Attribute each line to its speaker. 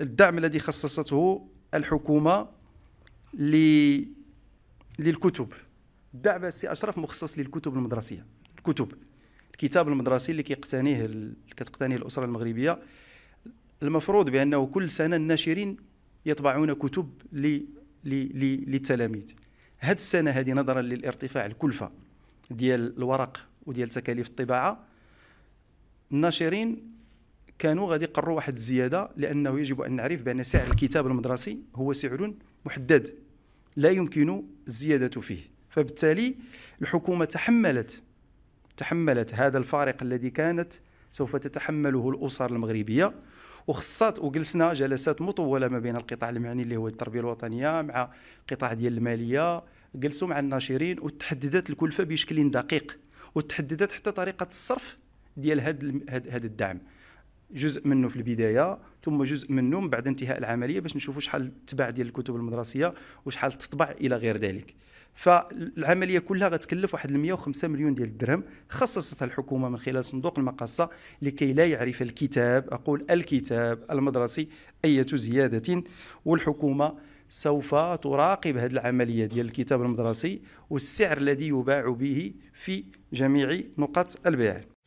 Speaker 1: الدعم الذي خصصته الحكومه للكتب الدعم السي اشرف مخصص للكتب المدرسيه الكتب الكتاب المدرسي اللي كيقتنيه كتقتنيه الاسره المغربيه المفروض بانه كل سنه الناشرين يطبعون كتب للتلاميذ هذه السنه هذه نظرا للارتفاع الكلفه ديال الورق وديال تكاليف الطباعه الناشرين كانوا غادي يقروا واحد الزياده لانه يجب ان نعرف بان سعر الكتاب المدرسي هو سعر محدد لا يمكن الزياده فيه فبالتالي الحكومه تحملت تحملت هذا الفارق الذي كانت سوف تتحمله الاسر المغربيه وخصات وجلسنا جلسات مطوله ما بين القطاع المعني اللي هو التربيه الوطنيه مع قطاع ديال الماليه جلسوا مع الناشرين وتحددت الكلفه بشكل دقيق وتحددت حتى طريقه الصرف ديال هذا هذا الدعم جزء منه في البدايه ثم جزء منه من بعد انتهاء العمليه باش نشوفوا شحال تباع ديال الكتب المدرسيه وشحال تطبع الى غير ذلك فالعمليه كلها غتكلف واحد 105 مليون ديال الدرهم خصصتها الحكومه من خلال صندوق المقاصه لكي لا يعرف الكتاب اقول الكتاب المدرسي اي زياده والحكومه سوف تراقب هذه العمليه ديال الكتاب المدرسي والسعر الذي يباع به في جميع نقاط البيع